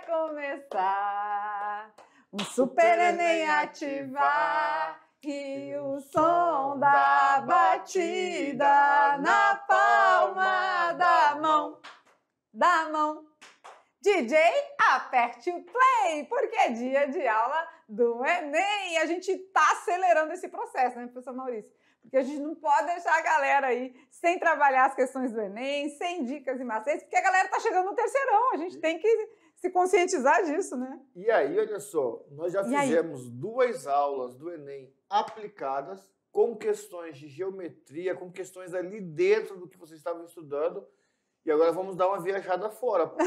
vai começar. Um super Enem ativar e o som da batida na palma da mão. Da mão. DJ, aperte o play, porque é dia de aula do Enem. A gente tá acelerando esse processo, né, professor Maurício? Porque a gente não pode deixar a galera aí sem trabalhar as questões do Enem, sem dicas e macetes, porque a galera tá chegando no terceirão. A gente tem que se conscientizar disso, né? E aí, olha só, nós já e fizemos aí? duas aulas do Enem aplicadas com questões de geometria, com questões ali dentro do que vocês estavam estudando. E agora vamos dar uma viajada fora. Por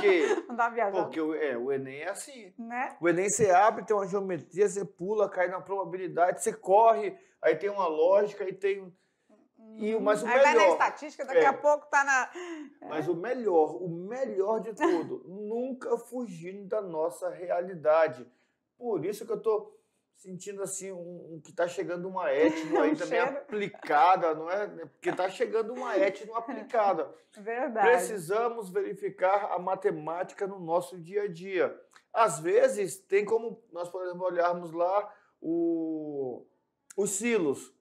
quê? Dá viajada. Porque é, o Enem é assim. Né? O Enem você abre, tem uma geometria, você pula, cai na probabilidade, você corre, aí tem uma lógica, aí tem e o, mas o Aí melhor, vai na estatística, daqui é, a pouco tá na. É. Mas o melhor, o melhor de tudo, nunca fugindo da nossa realidade. Por isso que eu tô sentindo assim um, um que tá chegando uma etno aí um também cheiro. aplicada, não é? Porque tá chegando uma etno aplicada. Verdade. Precisamos verificar a matemática no nosso dia a dia. Às vezes tem como nós podemos olharmos lá o os silos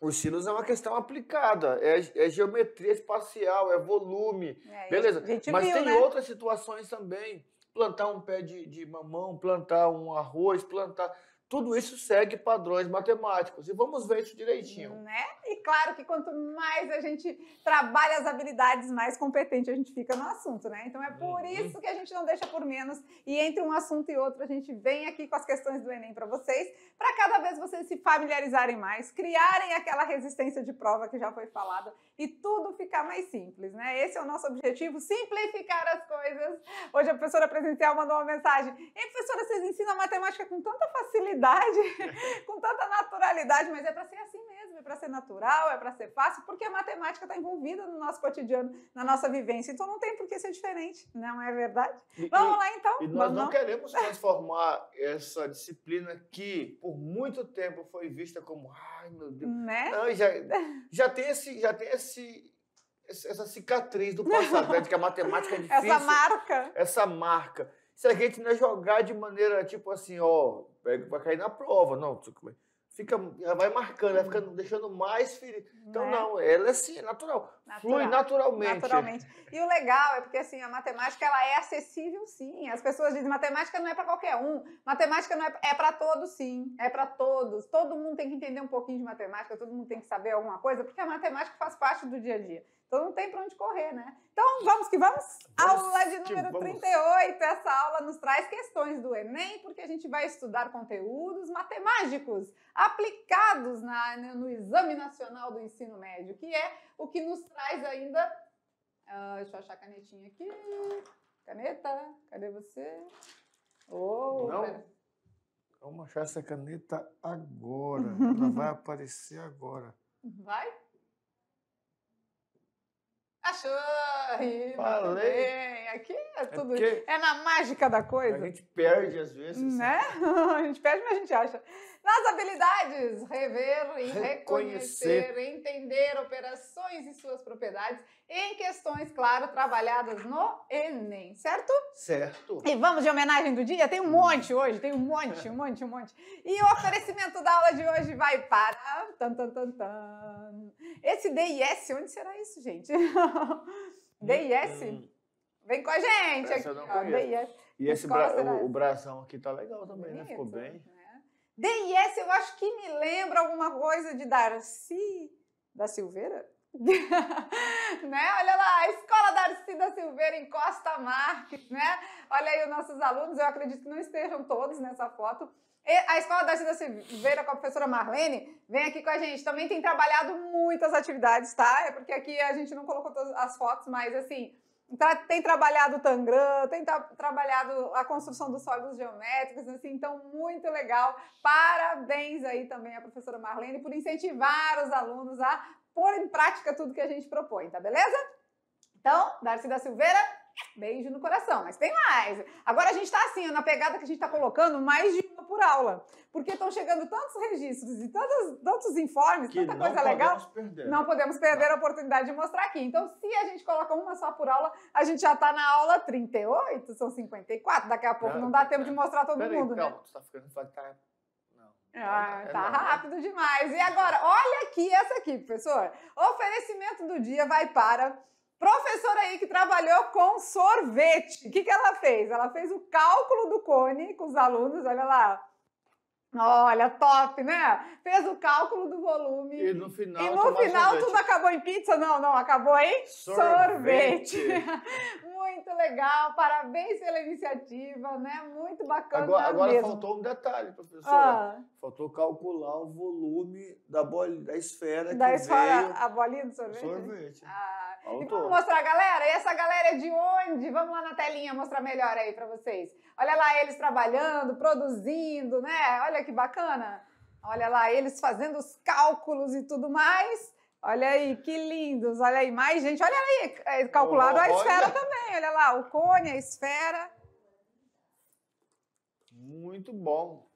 o sinos é uma questão aplicada, é, é geometria espacial, é volume, é, beleza. Mas viu, tem né? outras situações também. Plantar um pé de, de mamão, plantar um arroz, plantar. Tudo isso segue padrões matemáticos e vamos ver isso direitinho. Né? E claro que quanto mais a gente trabalha as habilidades, mais competente a gente fica no assunto, né? Então é por uhum. isso que a gente não deixa por menos e entre um assunto e outro a gente vem aqui com as questões do Enem para vocês, para cada vez vocês se familiarizarem mais, criarem aquela resistência de prova que já foi falada e tudo ficar mais simples, né? Esse é o nosso objetivo, simplificar as coisas. Hoje a professora presencial mandou uma mensagem: "Ei, professora, vocês ensinam matemática com tanta facilidade, com tanta naturalidade, mas é para ser assim mesmo, é para ser natural, é para ser fácil, porque a matemática está envolvida no nosso cotidiano, na nossa vivência. Então não tem por que ser diferente, não é verdade? E, Vamos lá então. E nós não, não queremos transformar essa disciplina que por por muito tempo foi vista como, ai meu Deus. Né? Não, já, já tem esse, já tem esse, essa cicatriz do passado, né, de que a matemática é difícil. Essa marca. Essa marca. Se a gente não jogar de maneira tipo assim, ó, vai cair na prova, não, fica, ela vai marcando, ela fica deixando mais ferido. Então, né? não, ela é assim, é natural, natural, flui naturalmente. Naturalmente. E o legal é porque, assim, a matemática, ela é acessível, sim. As pessoas dizem, matemática não é para qualquer um, matemática não é, é para todos, sim, é para todos. Todo mundo tem que entender um pouquinho de matemática, todo mundo tem que saber alguma coisa, porque a matemática faz parte do dia a dia. Então não tem para onde correr, né? Então vamos que vamos. Aula de número 38. Essa aula nos traz questões do Enem, porque a gente vai estudar conteúdos matemáticos aplicados na, no Exame Nacional do Ensino Médio, que é o que nos traz ainda. Uh, deixa eu achar a canetinha aqui. Caneta, cadê você? Oh, não. Vamos achar essa caneta agora. Ela vai aparecer agora. Vai? Achou! Rima, Falei! Também. Aqui é, é tudo. É, é na mágica da coisa. A gente perde às vezes. Né? Assim. a gente perde, mas a gente acha. Nas habilidades, rever e reconhecer, reconhecer, entender operações e suas propriedades em questões, claro, trabalhadas no Enem, certo? Certo. E vamos de homenagem do dia? Tem um hum. monte hoje, tem um monte, um monte, um monte. E o oferecimento da aula de hoje vai para. Tan, tan, tan, tan. Esse DIS, onde será isso, gente? DIS? Hum. Vem com a gente! Essa aqui, eu não ó, DIS. E esse bra o, o, bração aqui tá legal também, né? Bonito. né? Ficou bem. DIS, eu acho que me lembra alguma coisa de Darcy da Silveira. né? Olha lá, a Escola Darcy da Silveira em Costa Marques, né? Olha aí os nossos alunos, eu acredito que não estejam todos nessa foto. E a Escola Darcy da Silveira com a professora Marlene vem aqui com a gente. Também tem trabalhado muitas atividades, tá? É porque aqui a gente não colocou todas as fotos, mas assim, Tra tem trabalhado o Tangram, tem tra trabalhado a construção dos sólidos geométricos, assim, então muito legal. Parabéns aí também à professora Marlene por incentivar os alunos a pôr em prática tudo que a gente propõe, tá beleza? Então, Darcy da Silveira, beijo no coração, mas tem mais. Agora a gente tá assim, na pegada que a gente tá colocando, mais de por aula, porque estão chegando tantos registros e tantos, tantos informes, que tanta coisa legal. Perder. Não podemos perder tá. a oportunidade de mostrar aqui. Então, se a gente coloca uma só por aula, a gente já está na aula 38, são 54. Daqui a pouco não, não dá tempo de mostrar todo mundo, aí, né? Não, tu tá ficando tá... Ah, tá, tá, é tá né? rápido demais. E agora, olha aqui essa aqui, professor. Oferecimento do dia vai para Professora aí que trabalhou com sorvete. O que, que ela fez? Ela fez o cálculo do cone com os alunos, olha lá. Olha, top, né? Fez o cálculo do volume. E no final, e no final tudo acabou em pizza? Não, não, acabou em sorvete. sorvete. Muito legal, parabéns pela iniciativa, né? Muito bacana. Agora, agora mesmo. faltou um detalhe, professor. Ah. Faltou calcular o volume da, boli, da esfera da que esfera, veio... A bolinha do sorvete? Sorvete. Ah. E vamos mostrar, galera? E essa galera é de onde? Vamos lá na telinha mostrar melhor aí para vocês. Olha lá eles trabalhando, produzindo, né? Olha que bacana. Olha lá eles fazendo os cálculos e tudo mais. Olha aí, que lindos. Olha aí, mais gente. Olha aí, é, calculado a esfera também. Olha lá, o cone, a esfera. Muito bom.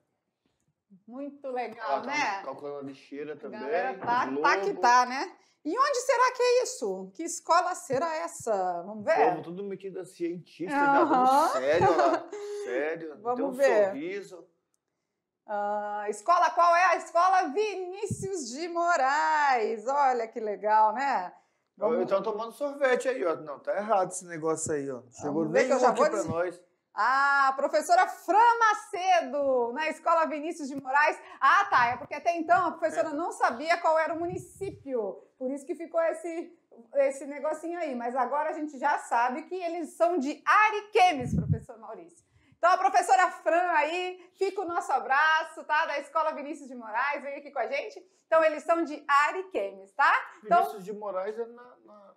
Muito legal, tá né? Calculando a lixeira também. A tá, tá que tá, né? E onde será que é isso? Que escola será essa? Vamos ver? Povo, tudo metido a cientista, uhum. né? Sério, sério. Vamos Tem um ver. sorriso. Ah, escola, qual é a escola? Vinícius de Moraes. Olha que legal, né? Vamos... Estão tomando sorvete aí, ó. Não, tá errado esse negócio aí, ó. Chegou bem que eu já vou aqui nós. Ah, professora Fran Macedo, na Escola Vinícius de Moraes. Ah, tá, é porque até então a professora é. não sabia qual era o município, por isso que ficou esse, esse negocinho aí. Mas agora a gente já sabe que eles são de Ariquemes, professor Maurício. Então, a professora Fran aí, fica o nosso abraço, tá? Da Escola Vinícius de Moraes, vem aqui com a gente. Então, eles são de Ariquemes, tá? Então, Vinícius de Moraes é na... na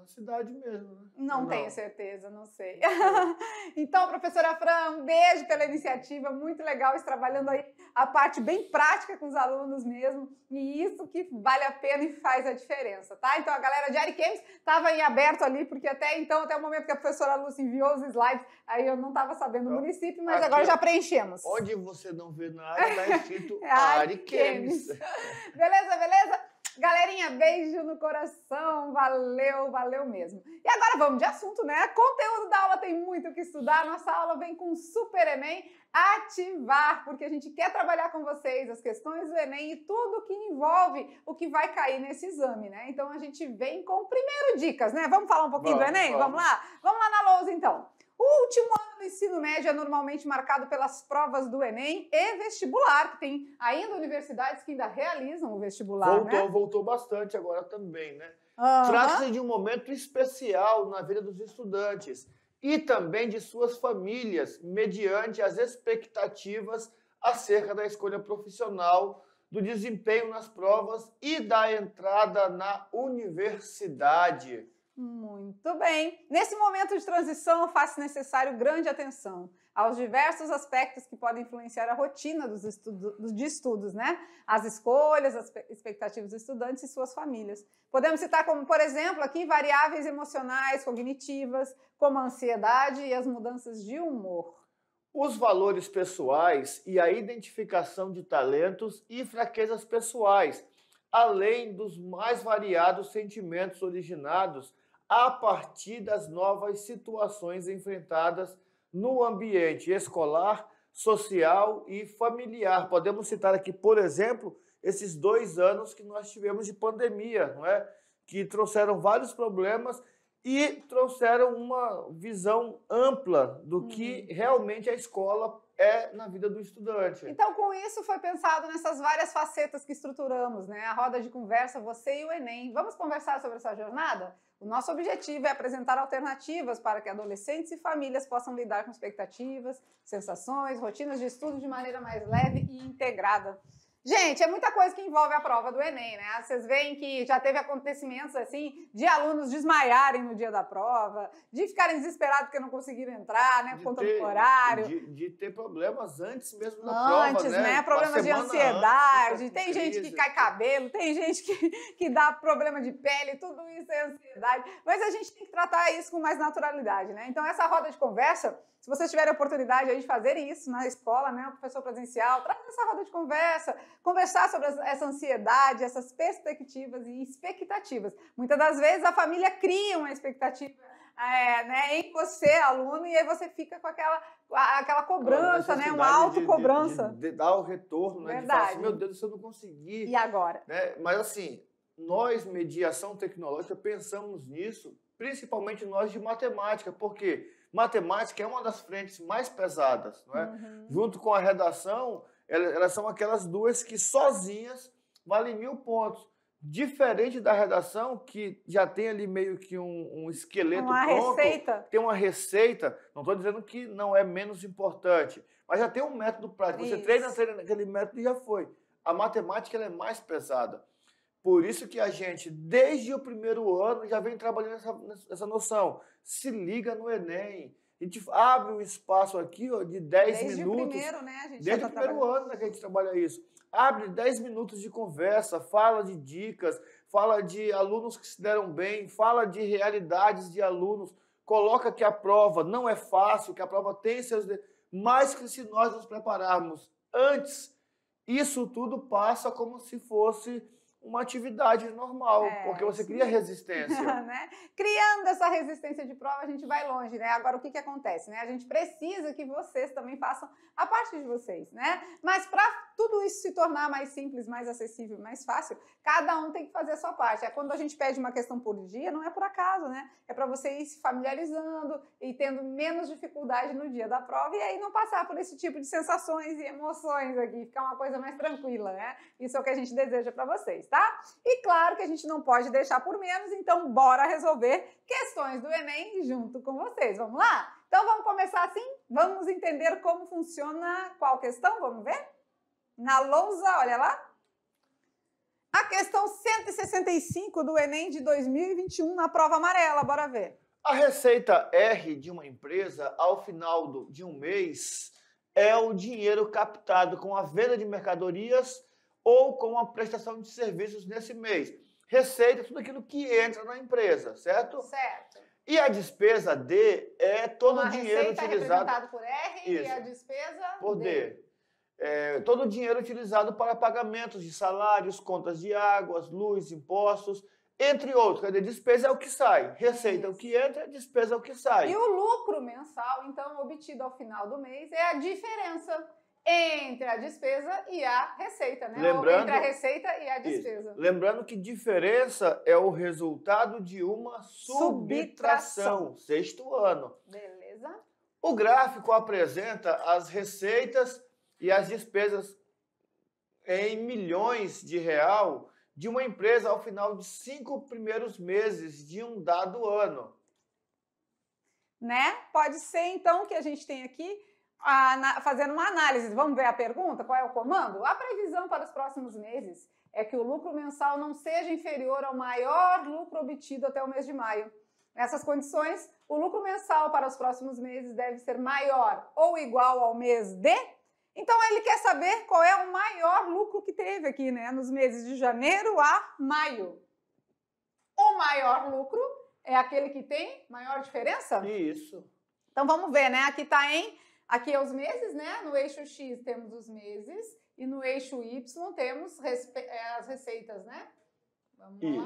na cidade mesmo, né? Não, não tenho certeza, não sei. então, professora Fran, um beijo pela iniciativa, muito legal isso, trabalhando aí a parte bem prática com os alunos mesmo, e isso que vale a pena e faz a diferença, tá? Então, a galera de Ariquemes estava em aberto ali, porque até então, até o momento que a professora Lúcia enviou os slides, aí eu não estava sabendo então, município, mas agora já preenchemos. Onde você não vê nada, está escrito Ariquemes. Beleza, beleza? Galerinha, beijo no coração, valeu, valeu mesmo. E agora vamos de assunto, né? Conteúdo da aula tem muito que estudar. Nossa aula vem com super enem, ativar, porque a gente quer trabalhar com vocês as questões do Enem e tudo que envolve o que vai cair nesse exame, né? Então a gente vem com primeiro dicas, né? Vamos falar um pouquinho vamos, do enem, Vamos. vamos lá? Vamos lá na lousa então. O último ano o ensino médio é normalmente marcado pelas provas do Enem e vestibular, que tem ainda universidades que ainda realizam o vestibular. Né? Voltou, né? voltou bastante agora também, né? Uhum. Trata-se de um momento especial na vida dos estudantes e também de suas famílias, mediante as expectativas acerca da escolha profissional, do desempenho nas provas e da entrada na universidade. Muito bem! Nesse momento de transição, faz necessário grande atenção aos diversos aspectos que podem influenciar a rotina dos estudos, de estudos, né? As escolhas, as expectativas dos estudantes e suas famílias. Podemos citar como, por exemplo, aqui variáveis emocionais, cognitivas, como a ansiedade e as mudanças de humor. Os valores pessoais e a identificação de talentos e fraquezas pessoais, além dos mais variados sentimentos originados a partir das novas situações enfrentadas no ambiente escolar, social e familiar. Podemos citar aqui, por exemplo, esses dois anos que nós tivemos de pandemia, não é? que trouxeram vários problemas e trouxeram uma visão ampla do que uhum. realmente a escola é na vida do estudante. Então, com isso, foi pensado nessas várias facetas que estruturamos, né? A roda de conversa, você e o Enem. Vamos conversar sobre essa jornada? O nosso objetivo é apresentar alternativas para que adolescentes e famílias possam lidar com expectativas, sensações, rotinas de estudo de maneira mais leve e integrada. Gente, é muita coisa que envolve a prova do Enem, né? Vocês veem que já teve acontecimentos assim de alunos desmaiarem no dia da prova, de ficarem desesperados porque não conseguiram entrar, né? Por conta ter, do horário. De, de, ter problemas antes mesmo da prova. Antes, né? né? Problemas de ansiedade. Antes, tem gente que cai cabelo, tem gente que, que dá problema de pele, tudo isso é ansiedade. Mas a gente tem que tratar isso com mais naturalidade, né? Então, essa roda de conversa se você tiver a oportunidade de fazer isso na escola, né, o professor presencial, traz essa roda de conversa, conversar sobre essa ansiedade, essas perspectivas e expectativas. Muitas das vezes a família cria uma expectativa é, né, em você, aluno, e aí você fica com aquela, aquela cobrança, né, uma autocobrança. De, de, de dar o retorno, né, Verdade. de falar assim, meu Deus, se eu não conseguir. E agora? Né? Mas assim, nós, mediação tecnológica, pensamos nisso, principalmente nós de matemática, porque matemática é uma das frentes mais pesadas, não é? Uhum. Junto com a redação, elas são aquelas duas que sozinhas valem mil pontos. Diferente da redação, que já tem ali meio que um, um esqueleto uma pronto, receita. tem uma receita. Não estou dizendo que não é menos importante, mas já tem um método prático. Isso. Você treina, treina aquele método e já foi. A matemática é mais pesada. Por isso que a gente, desde o primeiro ano, já vem trabalhando essa, essa noção. Se liga no Enem. A gente abre um espaço aqui ó, de 10 minutos. Desde o primeiro, né? A gente desde tá o primeiro ano né, que a gente trabalha isso. Abre 10 minutos de conversa, fala de dicas, fala de alunos que se deram bem, fala de realidades de alunos, coloca que a prova não é fácil, que a prova tem seus. Mas que se nós nos prepararmos antes, isso tudo passa como se fosse uma atividade normal, é, porque você cria resistência. né? Criando essa resistência de prova, a gente vai longe, né? Agora, o que, que acontece? Né? A gente precisa que vocês também façam a parte de vocês, né? Mas para tudo isso se tornar mais simples, mais acessível, mais fácil, cada um tem que fazer a sua parte. É quando a gente pede uma questão por dia, não é por acaso, né? É para você ir se familiarizando e tendo menos dificuldade no dia da prova e aí não passar por esse tipo de sensações e emoções aqui, ficar uma coisa mais tranquila, né? Isso é o que a gente deseja para vocês, tá? E claro que a gente não pode deixar por menos, então bora resolver questões do Enem junto com vocês. Vamos lá? Então vamos começar assim? Vamos entender como funciona qual questão? Vamos ver? na lousa, olha lá. A questão 165 do Enem de 2021 na prova amarela, bora ver. A receita R de uma empresa ao final do, de um mês é o dinheiro captado com a venda de mercadorias ou com a prestação de serviços nesse mês. Receita é tudo aquilo que entra na empresa, certo? Certo. E a despesa D é todo uma o dinheiro receita utilizado. É por R Isso. e a despesa por D. D é, todo o dinheiro utilizado para pagamentos de salários, contas de águas, luz, impostos, entre outros. Quer dizer, despesa é o que sai, receita é o que entra, despesa é o que sai. E o lucro mensal, então, obtido ao final do mês, é a diferença entre a despesa e a receita, né? Lembrando, Ou entre a receita e a despesa. Isso. Lembrando que diferença é o resultado de uma subtração, sexto ano. Beleza. O gráfico apresenta as receitas e as despesas em milhões de real de uma empresa ao final de cinco primeiros meses de um dado ano. Né? Pode ser então que a gente tenha aqui a, fazendo uma análise. Vamos ver a pergunta? Qual é o comando? A previsão para os próximos meses é que o lucro mensal não seja inferior ao maior lucro obtido até o mês de maio. Nessas condições, o lucro mensal para os próximos meses deve ser maior ou igual ao mês de então ele quer saber qual é o maior lucro que teve aqui, né? Nos meses de janeiro a maio. O maior lucro é aquele que tem maior diferença? Isso. Então vamos ver, né? Aqui tá em aqui é os meses, né? No eixo X temos os meses e no eixo Y temos respe... É, as receitas, né? Vamos Isso.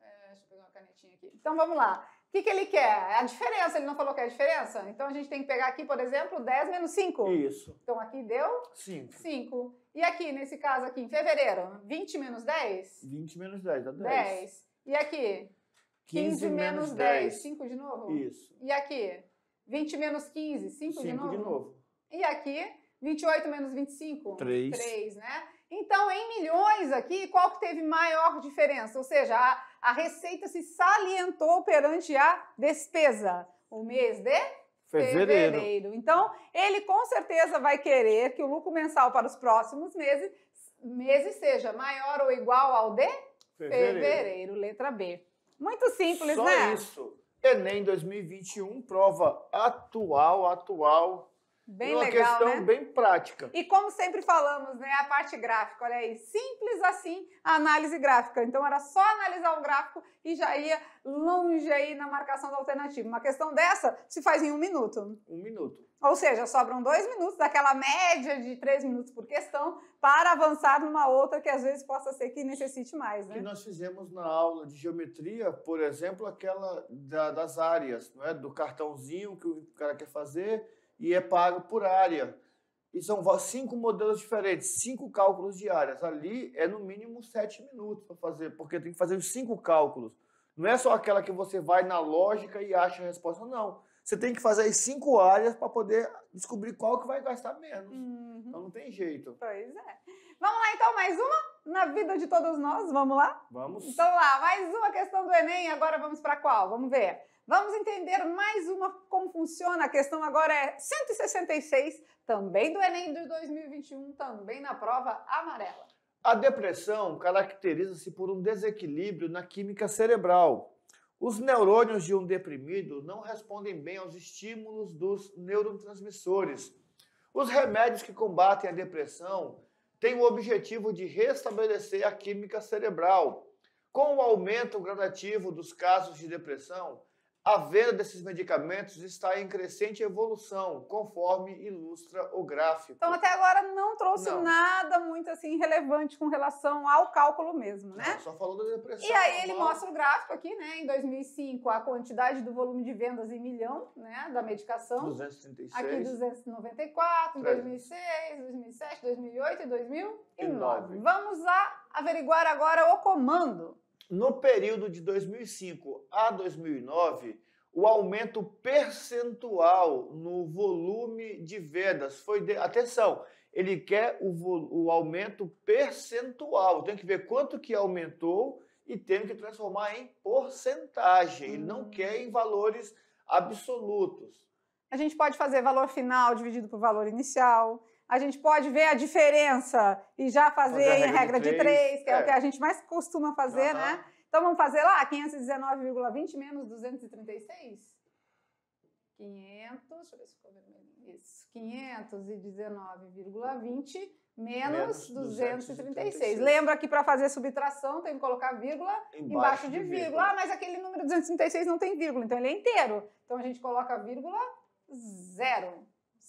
lá. É, deixa eu pegar uma canetinha aqui. Então vamos lá. O que, que ele quer? É a diferença, ele não falou que é a diferença? Então a gente tem que pegar aqui, por exemplo, 10 menos 5. Isso. Então aqui deu 5. 5. E aqui, nesse caso aqui, em fevereiro, 20 menos 10? 20 menos 10, dá 10. 10. E aqui? 15, 15 menos 10. 10. 5 de novo? Isso. E aqui? 20 menos 15, 5, 5 de novo? 5 de novo. E aqui? 28 menos 25? 3. 3, né? Então, em milhões aqui, qual que teve maior diferença? Ou seja, a a Receita se salientou perante a despesa. O mês de Fevereiro. fevereiro. Então, ele com certeza vai querer que o lucro mensal para os próximos meses, meses seja maior ou igual ao de fevereiro, fevereiro letra B. Muito simples, Só né? Só isso. Enem 2021, prova atual, atual Bem uma legal, questão né? bem prática. E como sempre falamos, né, a parte gráfica, olha aí, simples assim a análise gráfica. Então era só analisar um gráfico e já ia longe aí na marcação da alternativa. Uma questão dessa se faz em um minuto. Um minuto. Ou seja, sobram dois minutos daquela média de três minutos por questão para avançar numa outra que às vezes possa ser que necessite mais, né? Que nós fizemos na aula de geometria, por exemplo, aquela da, das áreas, não é? Do cartãozinho que o cara quer fazer e é pago por área. E são cinco modelos diferentes, cinco cálculos de áreas. Ali é no mínimo sete minutos para fazer, porque tem que fazer os cinco cálculos. Não é só aquela que você vai na lógica e acha a resposta, não. Você tem que fazer as cinco áreas para poder descobrir qual que vai gastar menos. Uhum. Então não tem jeito. Pois é. Vamos lá então, mais uma na vida de todos nós, vamos lá? Vamos. Então lá, mais uma questão do Enem, agora vamos para qual? Vamos ver. Vamos entender mais uma como funciona. A questão agora é 166, também do Enem de 2021, também na prova amarela. A depressão caracteriza-se por um desequilíbrio na química cerebral. Os neurônios de um deprimido não respondem bem aos estímulos dos neurotransmissores. Os remédios que combatem a depressão têm o objetivo de restabelecer a química cerebral. Com o aumento gradativo dos casos de depressão, a venda desses medicamentos está em crescente evolução, conforme ilustra o gráfico. Então, até agora não trouxe não. nada muito assim relevante com relação ao cálculo mesmo, né? Não, só falou da depressão. E aí ele mostra o gráfico aqui, né? Em 2005, a quantidade do volume de vendas em milhão, né? Da medicação. 236. Aqui 294, 3. 2006, 2007, 2008 e 2009. Vamos a averiguar agora o comando. No período de 2005 a 2009, o aumento percentual no volume de vendas foi de... atenção, ele quer o, o aumento percentual. Tem que ver quanto que aumentou e tem que transformar em porcentagem. Ele não hum. quer em valores absolutos. A gente pode fazer valor final dividido por valor inicial a gente pode ver a diferença e já fazer, em regra de três, que é, é, o que a gente mais costuma fazer, uhum. né? Então vamos fazer lá 519,20 menos 236? 500, deixa eu ver se ficou vermelho. Isso, 519,20 menos 236. Lembra que para fazer subtração tem que colocar vírgula embaixo, embaixo de, vírgula. de vírgula. Ah, mas aquele número 236 não tem vírgula, então ele é inteiro. Então a gente coloca vírgula zero.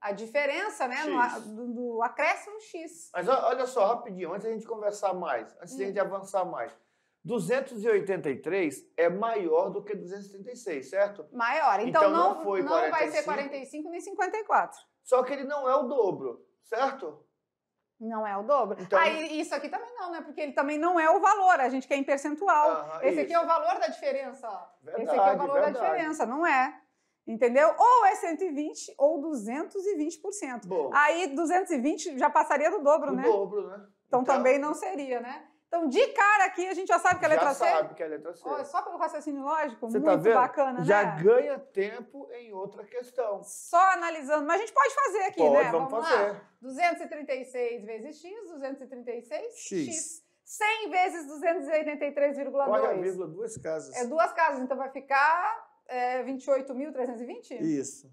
a diferença né, no, do, do, acréscimo X. Mas olha só, rapidinho, antes da gente conversar mais, antes hum. gente avançar mais. 283 é maior do que 236, certo? Maior. Então, então não, não, foi não 45, vai ser 45 nem 54. Só que ele não é o dobro, certo? Não é o dobro. Então, ah, isso aqui também não, né? Porque ele também não é o valor, a gente quer em percentual. Esse isso. aqui é o valor da diferença. Ó. Verdade, Esse aqui é o valor verdade. da diferença, não é. Entendeu? Ou é 120 ou 220%. Bom. Aí 220 já passaria do dobro, do né? Do dobro, né? Então, então também não seria, né? Então, de cara aqui, a gente já sabe que é letra já C. Já sabe que é letra C. Oh, só pelo raciocínio lógico, Você tá muito tá vendo? bacana, já né? Já ganha tempo em outra questão. Só analisando. Mas a gente pode fazer aqui, pode, né? Vamos, vamos fazer. Lá. 236 vezes x, 236, x. x. 100 vezes 283,2. Olha, a vírgula, duas casas. É duas casas, então vai ficar é, 28.320? Isso.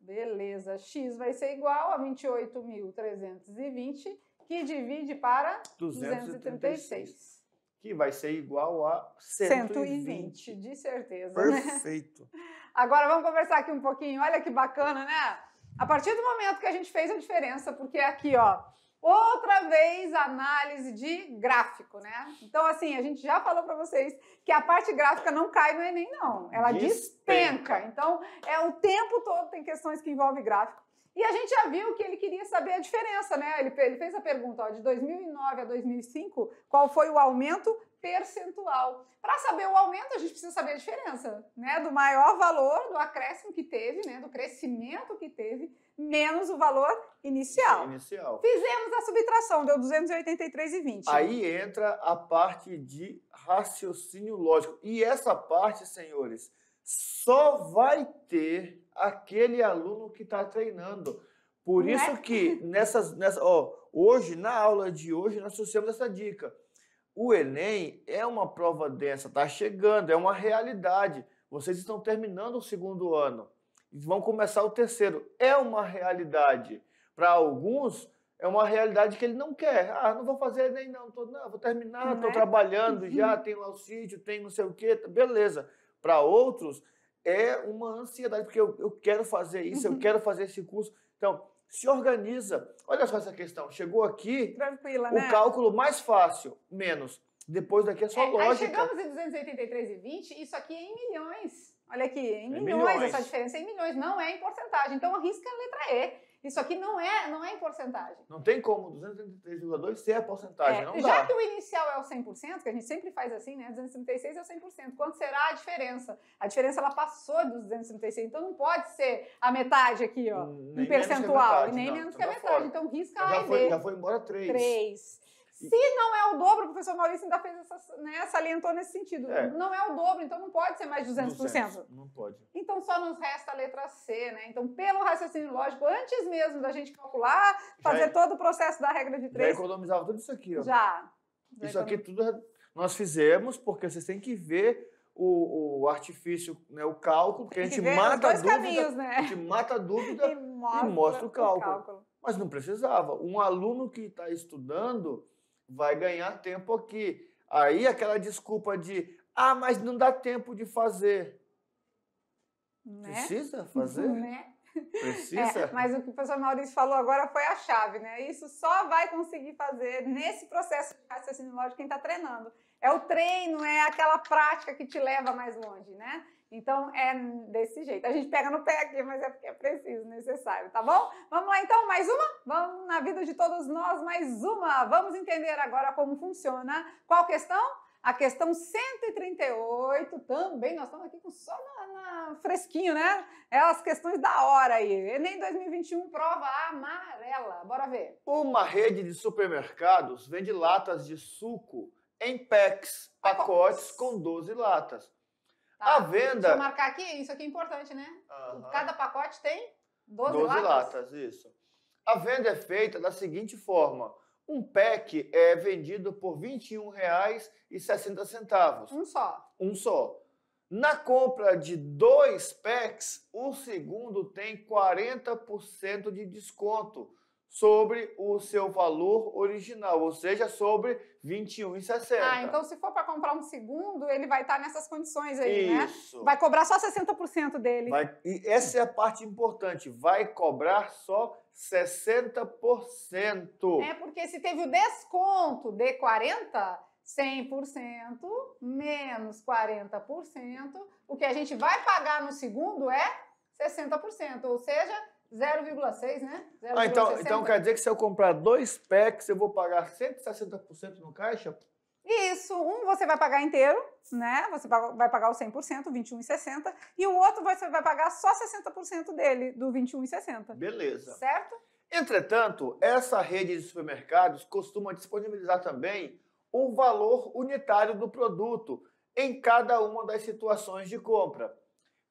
Beleza. X vai ser igual a 28.320, que divide para 236. 236. Que vai ser igual a 120. 120, de certeza. Né? Perfeito. Né? Agora vamos conversar aqui um pouquinho. Olha que bacana, né? A partir do momento que a gente fez a diferença, porque é aqui, ó, Outra vez, análise de gráfico, né? Então, assim, a gente já falou para vocês que a parte gráfica não cai no Enem, não. Ela despenca. despenca. Então, é o tempo todo tem questões que envolvem gráfico. E a gente já viu que ele queria saber a diferença, né? Ele, ele fez a pergunta, ó, de 2009 a 2005, qual foi o aumento percentual. Para saber o aumento, a gente precisa saber a diferença, né? Do maior valor, do acréscimo que teve, né? Do crescimento que teve, menos o valor inicial. inicial. Fizemos a subtração, deu 283,20. Aí entra a parte de raciocínio lógico. E essa parte, senhores, só vai ter aquele aluno que está treinando. Por Não é? isso é? que nessas, nessa, ó, hoje, na aula de hoje, nós trouxemos essa dica. O Enem é uma prova dessa, está chegando, é uma realidade. Vocês estão terminando o segundo ano vão começar o terceiro. É uma realidade. Para alguns, é uma realidade que ele não quer. Ah, não vou fazer nem não, tô, não vou terminar, estou é? trabalhando já, tenho auxílio, tenho não sei o quê, beleza. Para outros, é uma ansiedade, porque eu, eu quero fazer isso, eu uhum. quero fazer esse curso. Então, se organiza. Olha só essa questão. Chegou aqui, Tranquila, o né? cálculo mais fácil, menos. Depois daqui é só é, lógica. Aí chegamos em 283,20, isso aqui é em milhões. Olha aqui, em, milhões, é milhões, essa diferença é em milhões, não é em porcentagem. Então, arrisca a letra E isso aqui não é, não é em porcentagem. Não tem como 233,2 ser a porcentagem, é, não Já dá. que o inicial é o 100%, que a gente sempre faz assim, né? 236 é o 100%. Quanto será a diferença? A diferença ela passou dos 236, então não pode ser a metade aqui, ó, hum, nem percentual, metade, e nem não, menos tá que a metade. Então risca aí A Já foi, Já foi embora 3. 3. Se não é o dobro, o professor Maurício ainda fez essa, né, salientou nesse sentido. É. Não é o dobro, então não pode ser mais 200%. 200 não pode. Então só nos resta a letra C, né? Então, pelo raciocínio lógico, antes mesmo da gente calcular, fazer já, é. todo o processo da regra de três. Já economizava tudo isso aqui, ó. Já. já isso aqui tudo é, nós fizemos, porque vocês têm que ver o, o artifício, né, o cálculo, porque a gente mata a dúvida. Caminhos, né? A gente mata a dúvida e mostra, e mostra o, cálculo. o cálculo. Mas não precisava. Um aluno que está estudando vai ganhar tempo aqui. Aí aquela desculpa de, ah, mas não dá tempo de fazer. Né? Precisa fazer? Né? Precisa. É, mas o que o professor Maurício falou agora foi a chave, né? Isso só vai conseguir fazer nesse processo de raciocínio lógico quem está treinando. É o treino, é aquela prática que te leva mais longe, né? Então é desse jeito. A gente pega no pé aqui, mas é porque é preciso, necessário, tá bom? Vamos lá então, mais uma? Vamos na vida de todos nós, mais uma. Vamos entender agora como funciona. Qual questão? A questão 138 também, nós estamos aqui com só na, na, fresquinho, né? É as questões da hora aí. Enem 2021, prova amarela. Bora ver. Uma rede de supermercados vende latas de suco em packs, ah, pacotes com 12 latas. Tá. A venda. Deixa eu marcar aqui, isso aqui é importante, né? Uhum. Cada pacote tem 12, 12 latas. latas. Isso. A venda é feita da seguinte forma: um pack é vendido por R$ 21,60. Um só. Um só. Na compra de dois packs, o segundo tem 40% de desconto sobre o seu valor original, ou seja, sobre 21,60. Ah, então se for para comprar um segundo, ele vai estar tá nessas condições aí, né? Isso. né? Vai cobrar só 60% dele. Vai, e essa é a parte importante, vai cobrar só 60%. É porque se teve o desconto de 40, 100% menos 40%, o que a gente vai pagar no segundo é 60%, ou seja, 0,6, né? 0, ah, então, então quer dizer que se eu comprar dois packs, eu vou pagar 160% no caixa? Isso, um você vai pagar inteiro, né? Você vai pagar o 100%, 21,60, e o outro você vai pagar só 60% dele, do 21,60. Beleza. Certo? Entretanto, essa rede de supermercados costuma disponibilizar também o valor unitário do produto em cada uma das situações de compra.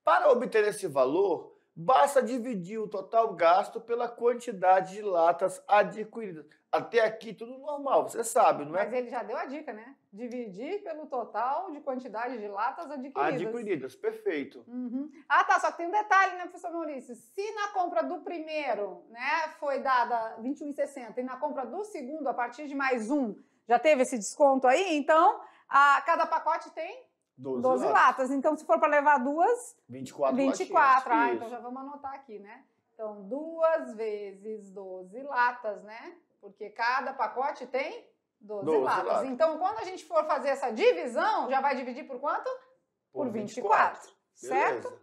Para obter esse valor, basta dividir o total gasto pela quantidade de latas adquiridas. Até aqui tudo normal, você sabe, não é? Mas ele já deu a dica, né? Dividir pelo total de quantidade de latas adquiridas. Adquiridas, perfeito. Uhum. Ah, tá, só que tem um detalhe, né, professor Maurício? Se na compra do primeiro, né, foi dada 21,60 e na compra do segundo, a partir de mais um, já teve esse desconto aí, então a, cada pacote tem 12, 12 latas. latas. Então, se for para levar duas. 24 24. Ah, então já vamos anotar aqui, né? Então, duas vezes 12 latas, né? Porque cada pacote tem 12, 12 latas. latas. Então, quando a gente for fazer essa divisão, já vai dividir por quanto? Por, 24. 24. Certo?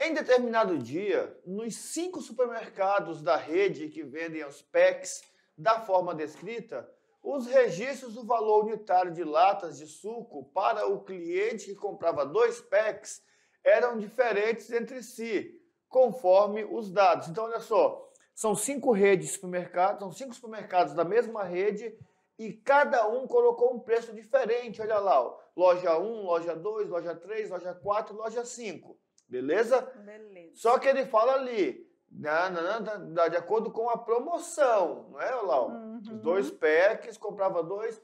Em determinado dia, nos cinco supermercados da rede que vendem os packs da forma descrita, os registros do valor unitário de latas de suco para o cliente que comprava dois packs eram diferentes entre si, conforme os dados. Então, olha só, são cinco redes de supermercados, são cinco supermercados da mesma rede e cada um colocou um preço diferente. Olha lá, ó, loja 1, loja 2, loja 3, loja 4, loja 5. Beleza? Beleza. Só que ele fala ali, na, na, na, de acordo com a promoção, não é, Lau? Hum. Os uhum. dois packs, comprava dois.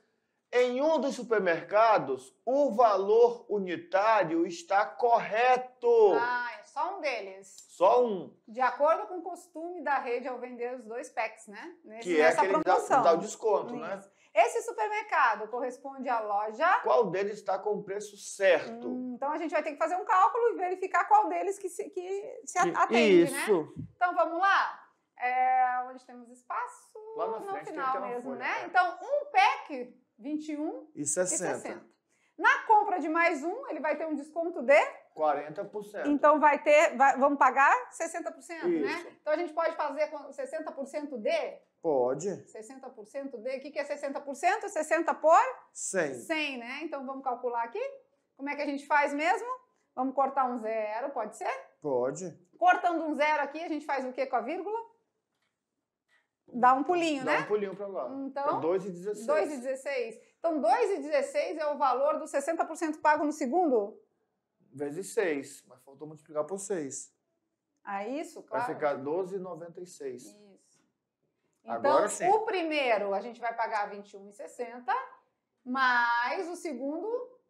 Em um dos supermercados, o valor unitário está correto. Ah, é só um deles. Só um. De acordo com o costume da rede ao vender os dois packs, né? Nesse, que é aquele promoção. dá, dá o desconto, né? Isso. né? Esse supermercado corresponde à loja. Qual deles está com o preço certo? Hum, então a gente vai ter que fazer um cálculo e verificar qual deles que se, que se atende, né? Isso. né? Então vamos lá? é, onde temos espaço Lá na frente, no final mesmo, folha, né? Cara. É. Então, um pack, 21 e 60. e 60. Na compra de mais um, ele vai ter um desconto de 40%. Então vai ter, vai, vamos pagar 60%, né? Isso. né? Então a gente pode fazer com 60% de? Pode. 60% de, o que, que é 60%? 60 por? 100. 100, né? Então vamos calcular aqui. Como é que a gente faz mesmo? Vamos cortar um zero, pode ser? Pode. Cortando um zero aqui, a gente faz o que com a vírgula? dá um pulinho, dá né? Dá um pulinho para lá. Então, é 2,16. 2,16. Então, 2,16 é o valor do 60% pago no segundo? Vezes 6, mas faltou multiplicar por 6. Ah, é isso, claro. Vai ficar 12,96. Isso. Então, Agora, o primeiro a gente vai pagar 21,60, mais o segundo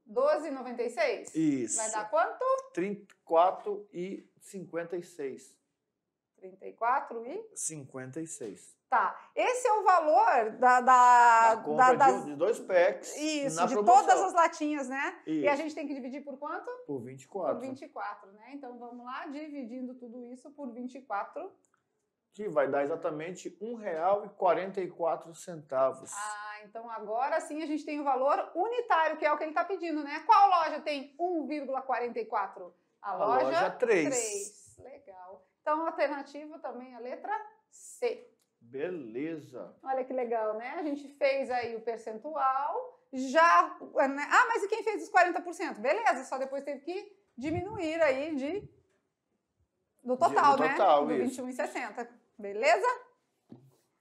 12,96. Isso. Vai dar quanto? 34,56. 34 e 56. Tá. Esse é o valor da, da, da de, das... de dois packs. Isso, de promoção. todas as latinhas, né? Isso. E a gente tem que dividir por quanto? Por 24. Por 24, né? Então vamos lá, dividindo tudo isso por 24. Que vai dar exatamente R$ 1,44. Ah, então agora sim a gente tem o valor unitário, que é o que ele está pedindo, né? Qual loja tem 1,44? A, a loja, loja 3. 3. Legal. Então, alternativa também, a é letra Beleza. Olha que legal, né? A gente fez aí o percentual, já. Né? Ah, mas e quem fez os 40%? Beleza, só depois teve que diminuir aí de do total, de, né? do total né? Do 21,60. Beleza?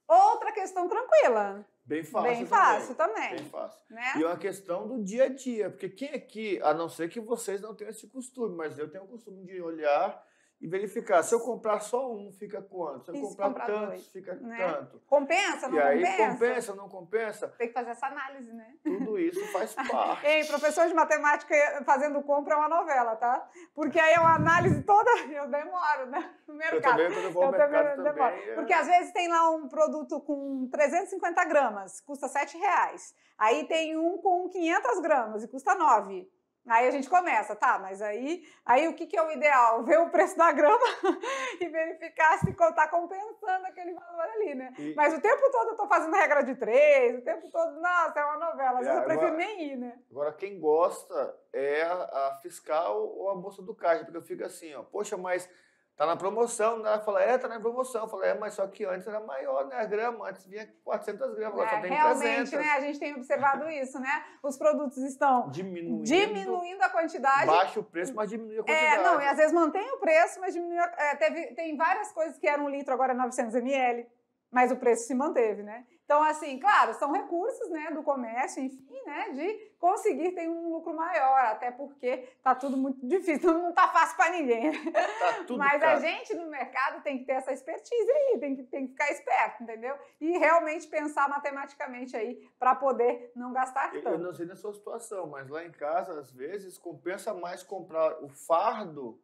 Outra questão tranquila. Bem fácil. Bem fácil também. também. Bem fácil. Né? E é uma questão do dia a dia, porque quem aqui, a não ser que vocês não tenham esse costume, mas eu tenho o costume de olhar e verificar. Se eu comprar só um, fica quanto? Se eu comprar, comprar tantos, dois, fica né? tanto. Compensa, não e aí, compensa? compensa, não compensa? Tem que fazer essa análise, né? Tudo isso faz parte. Ei, professor de matemática fazendo compra é uma novela, tá? Porque aí é uma análise toda, eu demoro, né? No mercado. Eu também, quando eu vou ao eu mercado também, demoro. é... Porque às vezes tem lá um produto com 350 gramas, custa 7 reais. Aí tem um com 500 gramas e custa 9. Aí a gente começa, tá, mas aí, aí o que, que é o ideal? Ver o preço da grama e verificar se está compensando aquele valor ali, né? E... Mas o tempo todo eu tô fazendo regra de três, o tempo todo, nossa, é uma novela, às vezes é, eu prefiro agora, nem ir, né? Agora, quem gosta é a, a fiscal ou a moça do caixa, porque eu fico assim, ó, poxa, mas Tá na promoção, né? ela fala, é, tá na promoção. Eu falei, é, mas só que antes era maior, né, a grama, antes vinha 400 gramas, agora é, só tem Realmente, 300. né, a gente tem observado isso, né, os produtos estão diminuindo, diminuindo a quantidade. Baixa o preço, mas diminui a quantidade. É, não, e às vezes mantém o preço, mas diminui, é, teve, tem várias coisas que eram um litro, agora é 900 ml, mas o preço se manteve, né. Então, assim, claro, são recursos né, do comércio, enfim, né, de conseguir ter um lucro maior, até porque tá tudo muito difícil, não tá fácil para ninguém. Tá tudo Mas caro. a gente no mercado tem que ter essa expertise aí, tem que, tem que ficar esperto, entendeu? E realmente pensar matematicamente aí para poder não gastar tanto. Eu, eu não sei da sua situação, mas lá em casa, às vezes, compensa mais comprar o fardo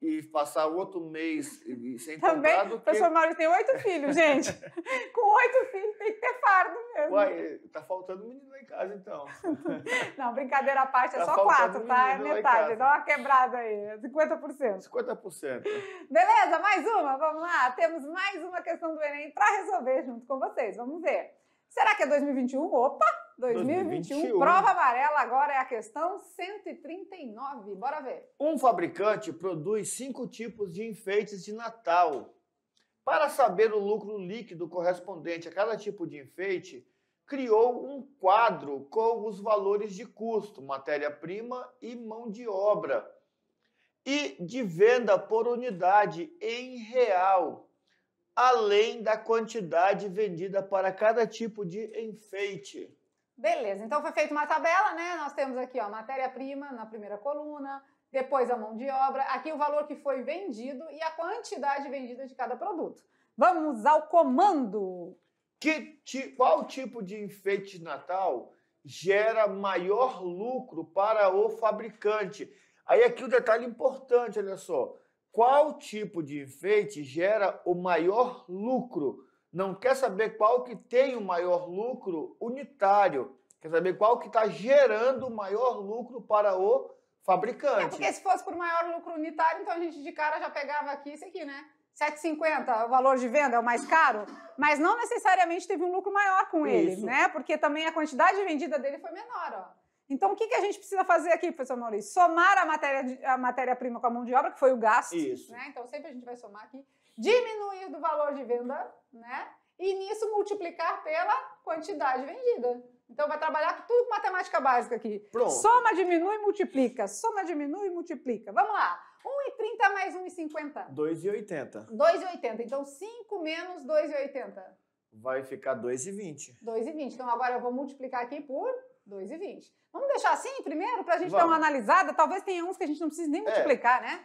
e passar outro mês sem Também, contar do que... professor Mário tem oito filhos, gente. Com oito filhos tem que ter fardo mesmo. Uai, tá faltando menino lá em casa, então. Não, brincadeira à parte, é tá só quatro, tá? É metade, dá uma quebrada aí, 50%. É 50%. Né? Beleza, mais uma, vamos lá. Temos mais uma questão do Enem para resolver junto com vocês, vamos ver. Será que é 2021? Opa! 2021, prova amarela, agora é a questão 139. Bora ver. Um fabricante produz cinco tipos de enfeites de Natal. Para saber o lucro líquido correspondente a cada tipo de enfeite, criou um quadro com os valores de custo, matéria-prima e mão de obra, e de venda por unidade em real, além da quantidade vendida para cada tipo de enfeite. Beleza, então foi feita uma tabela, né? Nós temos aqui, ó, matéria-prima na primeira coluna, depois a mão de obra, aqui o valor que foi vendido e a quantidade vendida de cada produto. Vamos ao comando. Que, ti, qual tipo de enfeite de Natal gera maior lucro para o fabricante? Aí aqui o detalhe importante, olha só. Qual tipo de enfeite gera o maior lucro não quer saber qual que tem o maior lucro unitário, quer saber qual que está gerando o maior lucro para o é, fabricante. É porque se fosse por maior lucro unitário, então a gente de cara já pegava aqui isso aqui, né? 7,50 o valor de venda é o mais caro, mas não necessariamente teve um lucro maior com ele, né? Porque também a quantidade vendida dele foi menor, ó. Então, o que, que a gente precisa fazer aqui, professor Maurício? Somar a matéria-prima a matéria com a mão de obra, que foi o gasto. Isso. Né? Então, sempre a gente vai somar aqui diminuir do valor de venda, né? E nisso multiplicar pela quantidade vendida. Então vai trabalhar tudo com matemática básica aqui. Pronto. Soma, diminui multiplica. Soma, diminui multiplica. Vamos lá. 1,30 mais 1,50. 2,80. 2,80. Então 5 menos 2,80. Vai ficar 2,20. 2,20. Então agora eu vou multiplicar aqui por 2,20. Vamos deixar assim primeiro para a gente Vamos. dar uma analisada. Talvez tenha uns que a gente não precise nem é. multiplicar, é. né?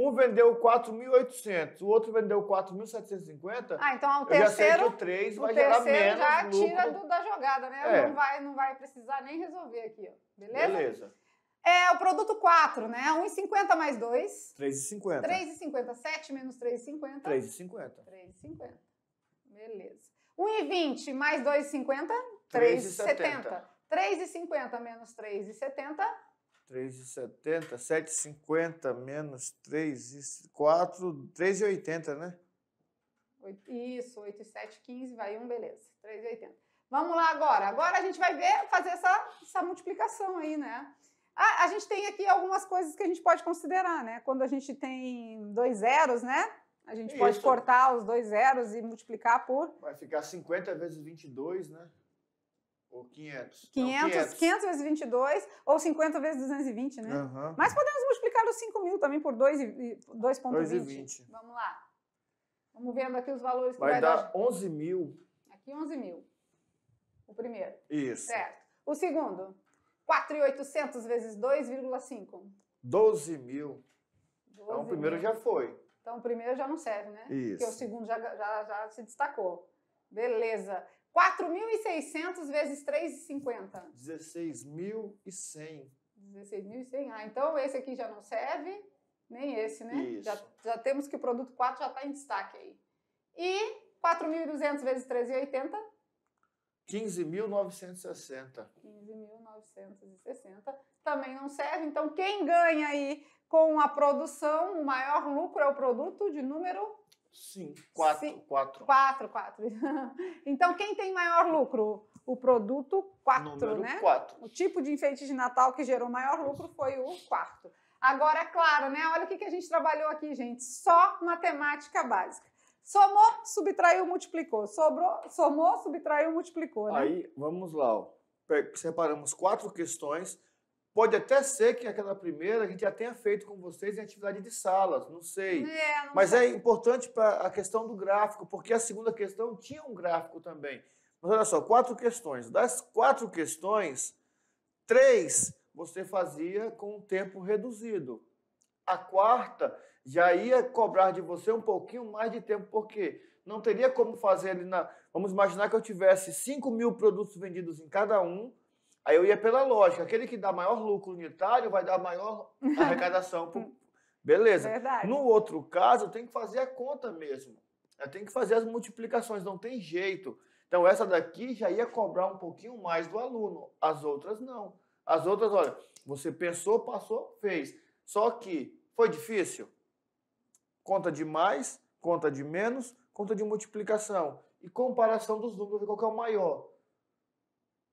Um vendeu 4.800, o outro vendeu 4.750. Ah, então o terceiro. Eu já o três vai gerar menos. já lucro. tira do, da jogada, né? É. Não, vai, não vai precisar nem resolver aqui, ó. Beleza? Beleza. É o produto 4, né? 1,50 mais 2. 3,50. 3,50. 7 menos 3,50. 3,50. 3,50. Beleza. 1,20 mais 2,50. 3,70. 3,50 menos 3,70. 3,70, 7,50 menos 3, 4, 3,80, né? Isso, 8 e 7, 15, vai 1, um, beleza. 3,80. Vamos lá agora. Agora a gente vai ver, fazer essa, essa multiplicação aí, né? Ah, a gente tem aqui algumas coisas que a gente pode considerar, né? Quando a gente tem dois zeros, né? A gente Isso. pode cortar os dois zeros e multiplicar por... Vai ficar 50 vezes 22, né? Ou 500. 500, não, 500. 500 vezes 22 ou 50 vezes 220, né? Uhum. Mas podemos multiplicar os 5 mil também por 2,20. Vamos lá. Vamos vendo aqui os valores que vai, vai dar. Vai dar 11 mil. Aqui 11 mil. O primeiro. Isso. Certo. O segundo, 4,800 vezes 2,5. 12 mil. 12 então o primeiro mil. já foi. Então o primeiro já não serve, né? Isso. Porque o segundo já, já, já se destacou. Beleza. 4.600 vezes 3,50. 16.100. 16.100. Ah, então esse aqui já não serve, nem esse, né? Isso. Já, já temos que o produto 4 já está em destaque aí. E 4.200 vezes 13,80? 15.960. 15.960. Também não serve. Então, quem ganha aí com a produção, o maior lucro é o produto de número sim quatro, Cinco, quatro. Quatro, quatro. Então, quem tem maior lucro? O produto quatro, né? Quatro. O tipo de enfeite de Natal que gerou maior lucro foi o quarto. Agora, é claro, né? Olha o que a gente trabalhou aqui, gente. Só matemática básica. Somou, subtraiu, multiplicou. Sobrou, somou, subtraiu, multiplicou, né? Aí, vamos lá, ó. Separamos quatro questões Pode até ser que aquela primeira a gente já tenha feito com vocês em atividade de salas, não sei. É, não Mas sei. é importante para a questão do gráfico, porque a segunda questão tinha um gráfico também. Mas olha só, quatro questões. Das quatro questões, três você fazia com um tempo reduzido. A quarta já ia cobrar de você um pouquinho mais de tempo, porque não teria como fazer ali na. Vamos imaginar que eu tivesse 5 mil produtos vendidos em cada um Aí eu ia pela lógica, aquele que dá maior lucro unitário vai dar maior arrecadação. Pro... Beleza. Verdade. No outro caso, eu tenho que fazer a conta mesmo. eu tenho que fazer as multiplicações, não tem jeito. Então essa daqui já ia cobrar um pouquinho mais do aluno, as outras não. As outras, olha, você pensou, passou, fez. Só que foi difícil. Conta de mais, conta de menos, conta de multiplicação e comparação dos números, ver qual que é o maior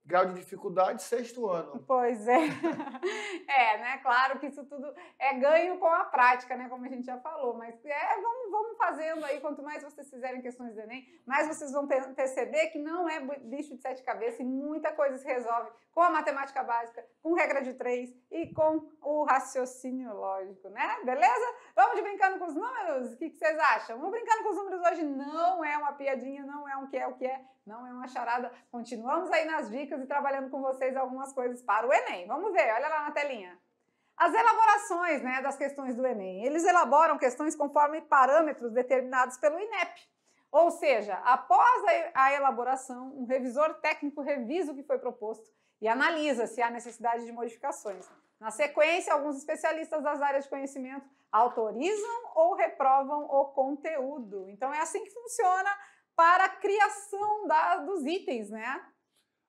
grau de dificuldade, sexto ano. Pois é. é, né? Claro que isso tudo é ganho com a prática, né? Como a gente já falou. Mas é, vamos, vamos fazendo aí. Quanto mais vocês fizerem questões do Enem, mais vocês vão perceber que não é bicho de sete cabeças e muita coisa se resolve com a matemática básica, com regra de três e com o raciocínio lógico, né? Beleza? Vamos de brincando com os números? O que, que vocês acham? vamos brincando com os números hoje não é uma piadinha, não é um que é o que é não é uma charada. Continuamos aí nas dicas e trabalhando com vocês algumas coisas para o Enem. Vamos ver, olha lá na telinha. As elaborações né, das questões do Enem. Eles elaboram questões conforme parâmetros determinados pelo INEP. Ou seja, após a elaboração, um revisor técnico revisa o que foi proposto e analisa se há necessidade de modificações. Na sequência, alguns especialistas das áreas de conhecimento autorizam ou reprovam o conteúdo. Então é assim que funciona para a criação da, dos itens, né?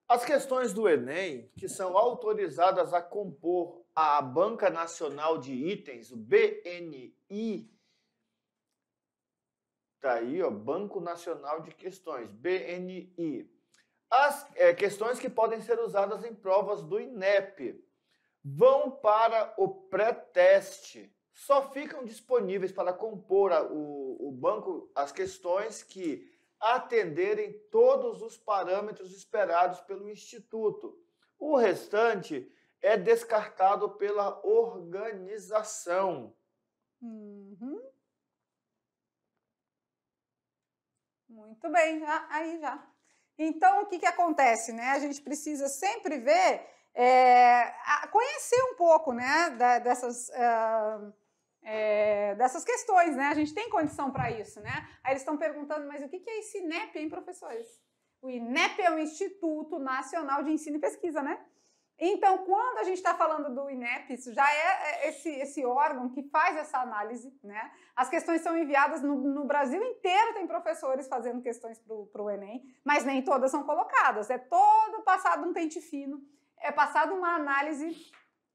As questões do Enem, que são autorizadas a compor a Banca Nacional de Itens, o BNI, tá aí, ó, Banco Nacional de Questões, BNI. As é, questões que podem ser usadas em provas do INEP vão para o pré-teste. Só ficam disponíveis para compor a, o, o banco as questões que atenderem todos os parâmetros esperados pelo Instituto. O restante é descartado pela organização. Uhum. Muito bem, já, aí já. Então, o que, que acontece? Né? A gente precisa sempre ver, é, conhecer um pouco né, dessas. Uh é, dessas questões, né? A gente tem condição para isso, né? Aí eles estão perguntando, mas o que, é esse INEP, hein, professores? O INEP é o Instituto Nacional de Ensino e Pesquisa, né? Então, quando a gente está falando do INEP, isso já é, é esse, esse órgão que faz essa análise, né? As questões são enviadas no, no Brasil inteiro, tem professores fazendo questões para o Enem, mas nem todas são colocadas. É todo passado um pente fino, é passado uma análise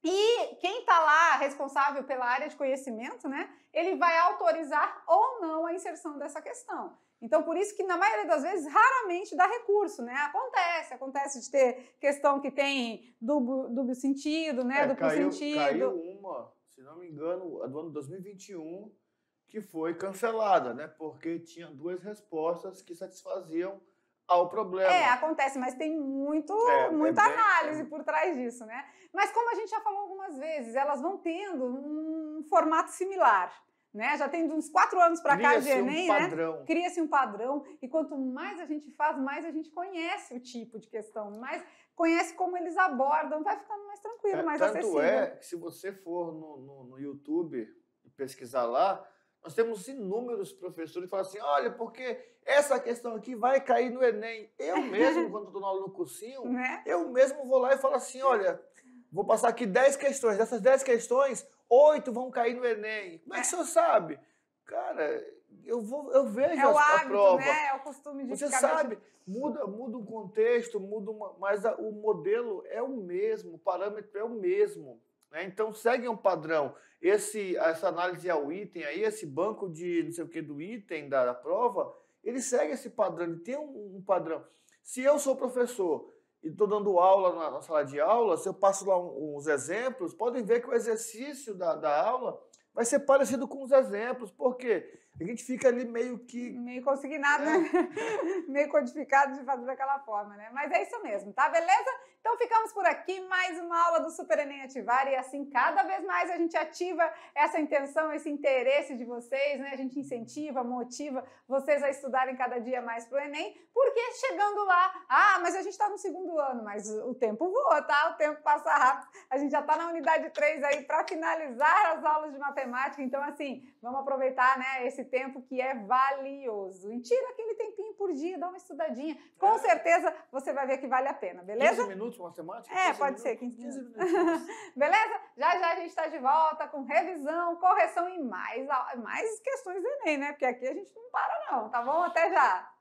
e quem está lá responsável pela área de conhecimento, né, ele vai autorizar ou não a inserção dessa questão. Então, por isso que na maioria das vezes raramente dá recurso, né? Acontece, acontece de ter questão que tem duplo, duplo sentido, né? É, duplo caiu, sentido. Caiu uma, se não me engano, a do ano 2021, que foi cancelada, né? Porque tinha duas respostas que satisfaziam ao problema. É, acontece, mas tem muito, é, é muita é bem, análise é. por trás disso, né? Mas como a gente já falou algumas vezes, elas vão tendo um formato similar. Né? Já tem uns quatro anos para cá de Enem, um né? Cria-se um padrão. E quanto mais a gente faz, mais a gente conhece o tipo de questão, mais conhece como eles abordam, vai ficando mais tranquilo, é, mais tanto é acessível. Tanto é que se você for no, no, no YouTube pesquisar lá, nós temos inúmeros professores que falam assim: olha, porque essa questão aqui vai cair no Enem. Eu mesmo, quando estou aula no cursinho, né? eu mesmo vou lá e falo assim: olha, vou passar aqui 10 questões. Dessas 10 questões, 8 vão cair no Enem. Como é que é. o senhor sabe? Cara, eu, vou, eu vejo é o a, hábito, a prova. Né? É o costume de Você sabe, muda, muda o contexto, muda uma, mas a, o modelo é o mesmo, o parâmetro é o mesmo. Né? Então segue um padrão. Esse, essa análise ao item aí, esse banco de não sei o que do item da, da prova, ele segue esse padrão, ele tem um, um padrão. Se eu sou professor e estou dando aula na, na, sala de aula, se eu passo lá um, uns exemplos, podem ver que o exercício da, da aula vai ser parecido com os exemplos, porque a gente fica ali meio que. Meio consignado, é. né? meio codificado de fazer daquela forma, né? Mas é isso mesmo, tá? Beleza? Então ficamos por aqui, mais uma aula do Super Enem Ativar e assim cada vez mais a gente ativa essa intenção, esse interesse de vocês, né? A gente incentiva, motiva vocês a estudarem cada dia mais pro Enem, porque chegando lá, ah, mas a gente está no segundo ano, mas o tempo voa, tá? O tempo passa rápido. A gente já está na unidade 3 aí para finalizar as aulas de matemática, então assim, vamos aproveitar, né, esse tempo que é valioso. E tira aquele tempinho por dia, dá uma estudadinha. Com é. certeza você vai ver que vale a pena, beleza? 15 minutos minutos de matemática? É, pode minutos, ser, 15 minutos. 15 minutos. Beleza? Já já a gente está de volta com revisão, correção e mais, mais questões do Enem, né? Porque aqui a gente não para, não, tá bom? Até já!